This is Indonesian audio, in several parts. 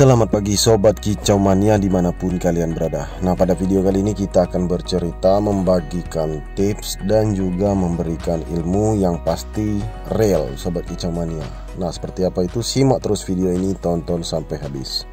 Selamat pagi Sobat Kicau Mania dimanapun kalian berada Nah pada video kali ini kita akan bercerita membagikan tips dan juga memberikan ilmu yang pasti real Sobat Kicau Mania Nah seperti apa itu simak terus video ini tonton sampai habis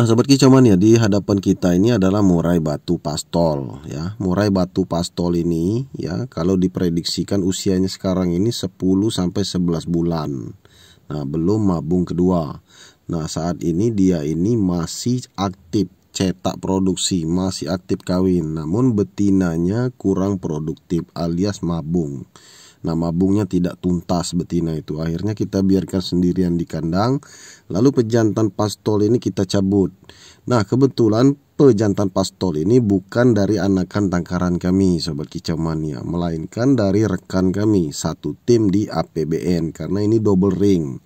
Nah, sobat kicauan ya, di hadapan kita ini adalah murai batu pastol ya. Murai batu pastol ini ya, kalau diprediksikan usianya sekarang ini 10 sampai 11 bulan. Nah, belum mabung kedua. Nah, saat ini dia ini masih aktif cetak produksi, masih aktif kawin, namun betinanya kurang produktif alias mabung. Nah mabungnya tidak tuntas betina itu. Akhirnya kita biarkan sendirian di kandang. Lalu pejantan pastol ini kita cabut. Nah kebetulan pejantan pastol ini bukan dari anakan tangkaran kami Sobat Kicamania. Melainkan dari rekan kami satu tim di APBN. Karena ini double ring.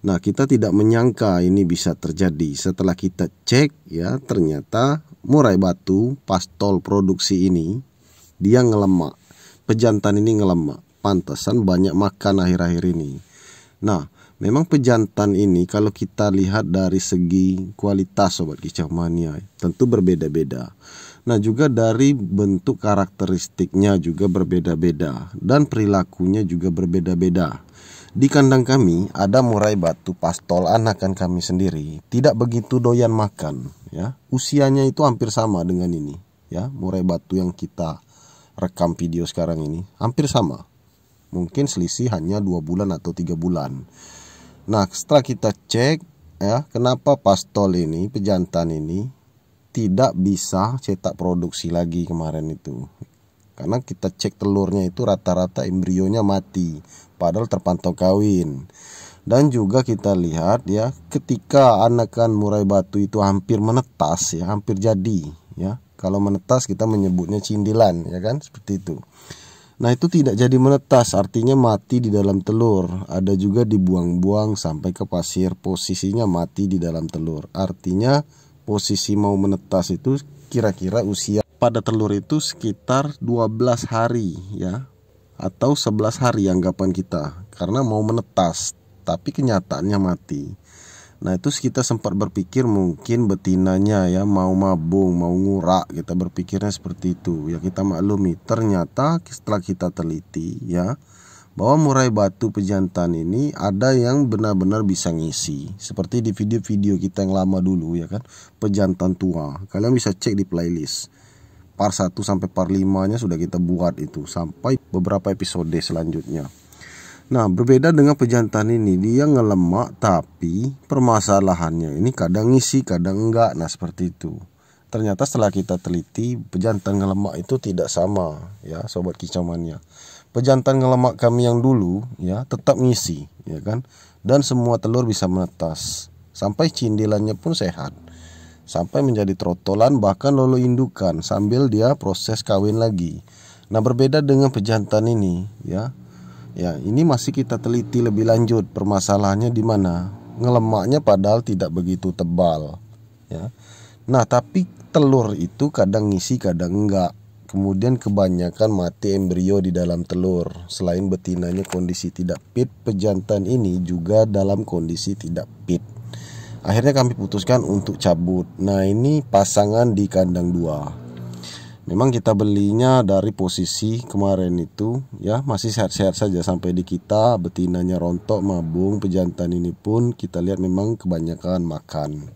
Nah, kita tidak menyangka ini bisa terjadi. Setelah kita cek, ya, ternyata murai batu pastol produksi ini dia ngelemak. Pejantan ini ngelemak pantesan banyak makan akhir-akhir ini. Nah, memang pejantan ini kalau kita lihat dari segi kualitas sobat kicau mania tentu berbeda-beda. Nah, juga dari bentuk karakteristiknya juga berbeda-beda dan perilakunya juga berbeda-beda. Di kandang kami ada murai batu pastol anakan kami sendiri, tidak begitu doyan makan, ya. Usianya itu hampir sama dengan ini, ya. Murai batu yang kita rekam video sekarang ini hampir sama mungkin selisih hanya dua bulan atau tiga bulan. Nah, setelah kita cek ya, kenapa pastol ini, pejantan ini tidak bisa cetak produksi lagi kemarin itu. Karena kita cek telurnya itu rata-rata embrionya mati, padahal terpantau kawin. Dan juga kita lihat ya, ketika anakan murai batu itu hampir menetas ya, hampir jadi ya. Kalau menetas kita menyebutnya cindilan ya kan, seperti itu. Nah itu tidak jadi menetas artinya mati di dalam telur Ada juga dibuang-buang sampai ke pasir posisinya mati di dalam telur Artinya posisi mau menetas itu kira-kira usia pada telur itu sekitar 12 hari ya Atau 11 hari anggapan kita Karena mau menetas tapi kenyataannya mati Nah itu kita sempat berpikir mungkin betinanya ya mau mabung, mau ngurak kita berpikirnya seperti itu. Ya kita maklumi ternyata setelah kita teliti ya bahwa murai batu pejantan ini ada yang benar-benar bisa ngisi. Seperti di video-video kita yang lama dulu ya kan pejantan tua. Kalian bisa cek di playlist. Par 1 sampai par 5 nya sudah kita buat itu sampai beberapa episode selanjutnya. Nah, berbeda dengan pejantan ini, dia ngelemak tapi permasalahannya ini kadang ngisi, kadang enggak. Nah, seperti itu. Ternyata setelah kita teliti, pejantan ngelemak itu tidak sama, ya, sobat kicamannya Pejantan ngelemak kami yang dulu, ya, tetap ngisi, ya kan? Dan semua telur bisa menetas. Sampai cindilannya pun sehat. Sampai menjadi trotolan bahkan lolo indukan sambil dia proses kawin lagi. Nah, berbeda dengan pejantan ini, ya Ya, ini masih kita teliti lebih lanjut permasalahannya di mana. Ngelemaknya padahal tidak begitu tebal, ya. Nah, tapi telur itu kadang ngisi, kadang enggak. Kemudian kebanyakan mati embrio di dalam telur. Selain betinanya kondisi tidak fit, pejantan ini juga dalam kondisi tidak fit. Akhirnya kami putuskan untuk cabut. Nah, ini pasangan di kandang 2 memang kita belinya dari posisi kemarin itu ya masih sehat-sehat saja sampai di kita betinanya rontok mabung pejantan ini pun kita lihat memang kebanyakan makan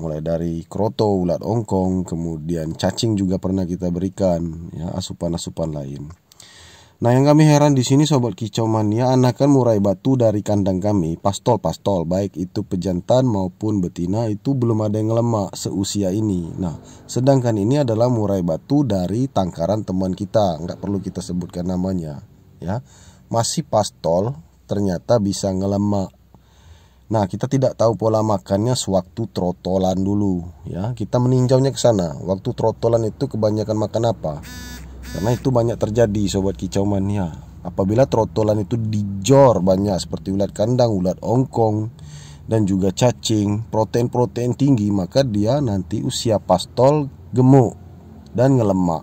mulai dari kroto ulat ongkong kemudian cacing juga pernah kita berikan ya asupan-asupan lain Nah yang kami heran di sini sobat kicau mania anakan murai batu dari kandang kami pastol-pastol baik itu pejantan maupun betina itu belum ada yang lemak seusia ini. Nah sedangkan ini adalah murai batu dari tangkaran teman kita nggak perlu kita sebutkan namanya ya masih pastol ternyata bisa ngelemak. Nah kita tidak tahu pola makannya sewaktu trotolan dulu ya kita meninjaunya ke sana waktu trotolan itu kebanyakan makan apa karena itu banyak terjadi sobat kicau mania. Apabila trotolan itu dijor banyak seperti ulat kandang, ulat ongkong, dan juga cacing, protein-protein tinggi, maka dia nanti usia pastol gemuk dan ngelemak.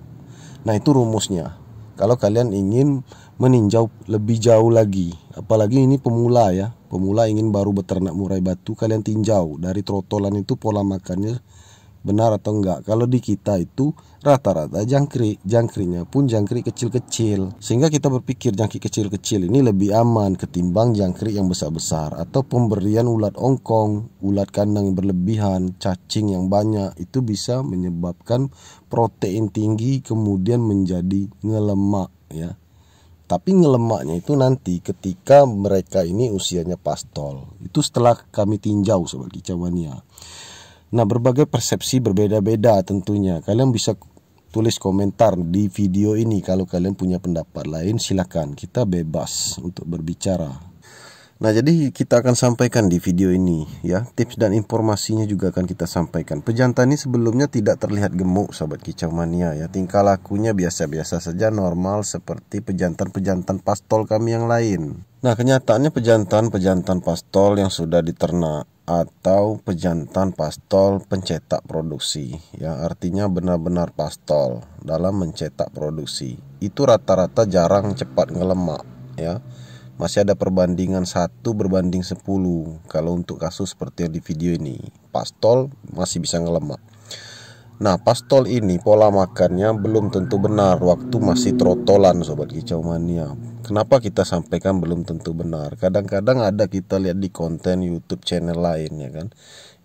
Nah, itu rumusnya. Kalau kalian ingin meninjau lebih jauh lagi, apalagi ini pemula ya, pemula ingin baru beternak murai batu, kalian tinjau dari trotolan itu pola makannya benar atau enggak. Kalau di kita itu rata-rata jangkrik, jangkriknya pun jangkrik kecil-kecil. Sehingga kita berpikir jangkrik kecil-kecil ini lebih aman ketimbang jangkrik yang besar-besar atau pemberian ulat ongkong, ulat kandang berlebihan, cacing yang banyak itu bisa menyebabkan protein tinggi kemudian menjadi ngelemak ya. Tapi ngelemaknya itu nanti ketika mereka ini usianya pastol. Itu setelah kami tinjau sebagai cawania. Ya. Nah, berbagai persepsi berbeda-beda tentunya. Kalian bisa tulis komentar di video ini kalau kalian punya pendapat lain silakan. Kita bebas untuk berbicara. Nah, jadi kita akan sampaikan di video ini ya, tips dan informasinya juga akan kita sampaikan. Pejantan ini sebelumnya tidak terlihat gemuk, sahabat kicau mania ya. Tingkah lakunya biasa-biasa saja, normal seperti pejantan-pejantan pastol kami yang lain. Nah, kenyataannya pejantan-pejantan pastol yang sudah diternak atau pejantan pastol pencetak produksi ya, artinya benar-benar pastol dalam mencetak produksi. Itu rata-rata jarang cepat ngelemak ya masih ada perbandingan satu berbanding 10 kalau untuk kasus seperti yang di video ini. Pastol masih bisa ngelemak. Nah, pastol ini pola makannya belum tentu benar waktu masih trotolan sobat kicau mania. Kenapa kita sampaikan belum tentu benar? Kadang-kadang ada kita lihat di konten YouTube channel lain ya kan.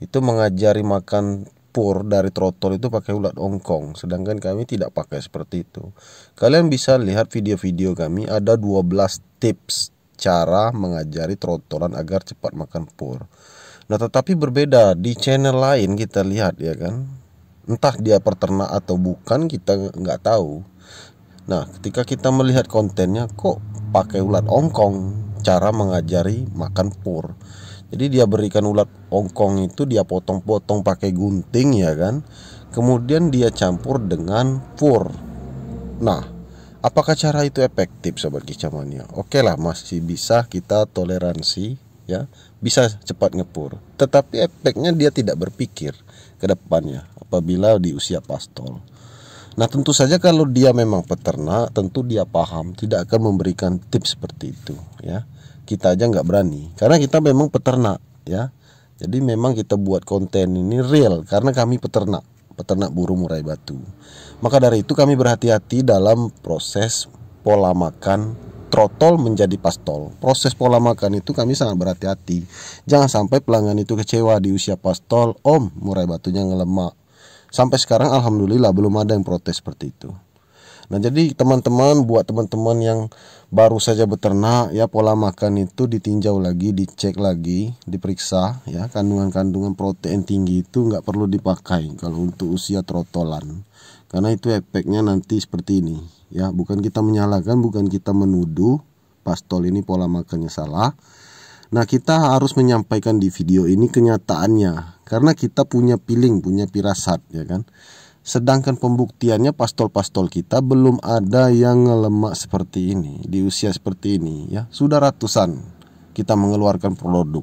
Itu mengajari makan pur dari trotol itu pakai ulat ongkong sedangkan kami tidak pakai seperti itu. Kalian bisa lihat video-video kami ada 12 tips cara mengajari trotolan agar cepat makan pur. Nah, tetapi berbeda di channel lain kita lihat ya kan. Entah dia peternak atau bukan kita nggak tahu. Nah, ketika kita melihat kontennya kok pakai ulat ongkong cara mengajari makan pur. Jadi dia berikan ulat ongkong itu dia potong-potong pakai gunting ya kan. Kemudian dia campur dengan pur. Nah, Apakah cara itu efektif sobat kicamania? Oke lah masih bisa kita toleransi ya, bisa cepat ngepur. Tetapi efeknya dia tidak berpikir ke depannya apabila di usia pastol. Nah tentu saja kalau dia memang peternak, tentu dia paham tidak akan memberikan tips seperti itu ya. Kita aja nggak berani karena kita memang peternak ya. Jadi memang kita buat konten ini real karena kami peternak peternak burung murai batu. Maka dari itu kami berhati-hati dalam proses pola makan trotol menjadi pastol. Proses pola makan itu kami sangat berhati-hati. Jangan sampai pelanggan itu kecewa di usia pastol, om murai batunya ngelemak. Sampai sekarang alhamdulillah belum ada yang protes seperti itu. Nah, jadi teman-teman buat teman-teman yang baru saja beternak ya pola makan itu ditinjau lagi, dicek lagi, diperiksa ya kandungan-kandungan protein tinggi itu nggak perlu dipakai kalau untuk usia trotolan. Karena itu efeknya nanti seperti ini ya, bukan kita menyalahkan, bukan kita menuduh pastol ini pola makannya salah. Nah, kita harus menyampaikan di video ini kenyataannya karena kita punya piling punya pirasat ya kan. Sedangkan pembuktiannya pastol-pastol kita belum ada yang lemak seperti ini di usia seperti ini ya. Sudah ratusan kita mengeluarkan produk.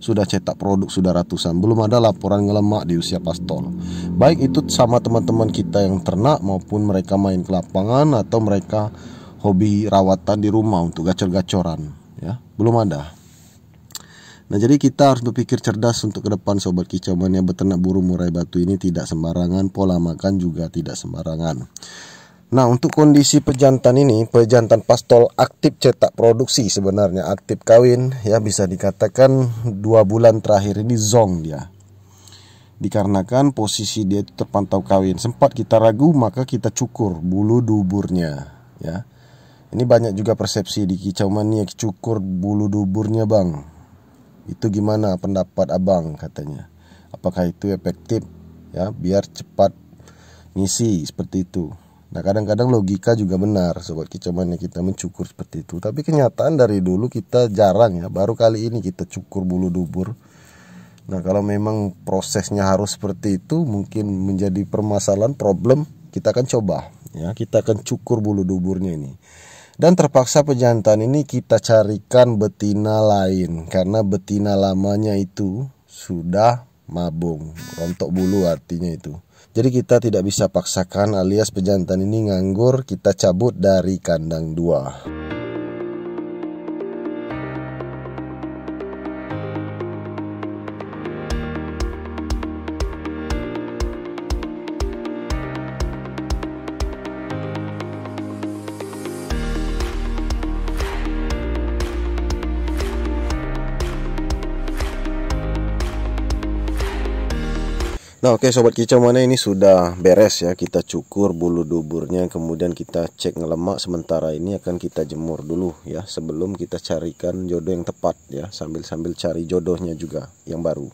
Sudah cetak produk sudah ratusan, belum ada laporan ngelemak di usia pastol. Baik itu sama teman-teman kita yang ternak maupun mereka main ke lapangan atau mereka hobi rawatan di rumah untuk gacor-gacoran ya. Belum ada. Nah jadi kita harus berpikir cerdas untuk ke depan sobat kicau mania beternak burung murai batu ini tidak sembarangan, pola makan juga tidak sembarangan. Nah untuk kondisi pejantan ini, pejantan pastol aktif cetak produksi sebenarnya aktif kawin ya bisa dikatakan dua bulan terakhir ini zong dia. Dikarenakan posisi dia itu terpantau kawin, sempat kita ragu maka kita cukur bulu duburnya ya. Ini banyak juga persepsi di kicau mania cukur bulu duburnya bang itu gimana pendapat abang katanya? Apakah itu efektif? Ya, biar cepat ngisi seperti itu. Nah kadang-kadang logika juga benar sobat kicaman yang kita mencukur seperti itu. Tapi kenyataan dari dulu kita jarang ya. Baru kali ini kita cukur bulu dubur. Nah kalau memang prosesnya harus seperti itu mungkin menjadi permasalahan problem kita akan coba ya kita akan cukur bulu duburnya ini dan terpaksa pejantan ini kita carikan betina lain karena betina lamanya itu sudah mabung rontok bulu artinya itu jadi kita tidak bisa paksakan alias pejantan ini nganggur kita cabut dari kandang dua. Nah oke okay, sobat kicau mana ini sudah beres ya kita cukur bulu duburnya kemudian kita cek ngelemak sementara ini akan kita jemur dulu ya sebelum kita carikan jodoh yang tepat ya sambil sambil cari jodohnya juga yang baru.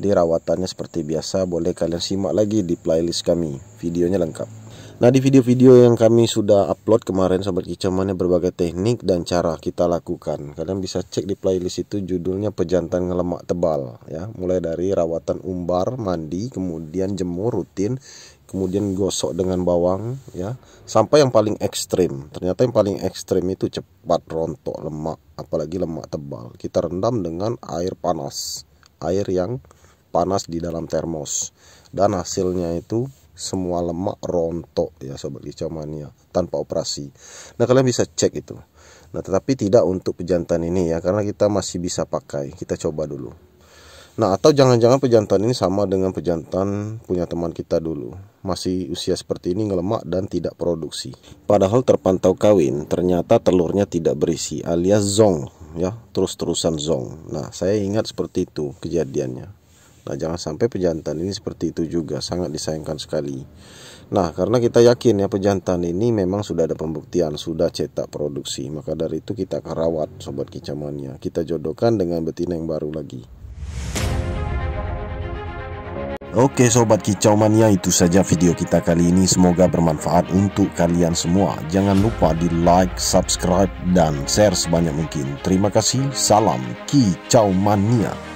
Jadi rawatannya seperti biasa boleh kalian simak lagi di playlist kami videonya lengkap. Nah di video-video yang kami sudah upload kemarin Sobat kicamannya berbagai teknik dan cara kita lakukan Kalian bisa cek di playlist itu judulnya pejantan ngelemak tebal ya Mulai dari rawatan umbar, mandi, kemudian jemur rutin Kemudian gosok dengan bawang ya Sampai yang paling ekstrim Ternyata yang paling ekstrim itu cepat rontok lemak Apalagi lemak tebal Kita rendam dengan air panas Air yang panas di dalam termos Dan hasilnya itu semua lemak rontok ya sobat kicau tanpa operasi. Nah kalian bisa cek itu. Nah tetapi tidak untuk pejantan ini ya karena kita masih bisa pakai. Kita coba dulu. Nah atau jangan-jangan pejantan ini sama dengan pejantan punya teman kita dulu. Masih usia seperti ini ngelemak dan tidak produksi. Padahal terpantau kawin ternyata telurnya tidak berisi alias zong ya terus-terusan zong. Nah saya ingat seperti itu kejadiannya. Nah, jangan sampai pejantan ini seperti itu juga, sangat disayangkan sekali. Nah, karena kita yakin ya pejantan ini memang sudah ada pembuktian, sudah cetak produksi, maka dari itu kita akan rawat sobat kicamannya. Kita jodohkan dengan betina yang baru lagi. Oke sobat kicau mania itu saja video kita kali ini semoga bermanfaat untuk kalian semua Jangan lupa di like, subscribe, dan share sebanyak mungkin Terima kasih, salam kicau mania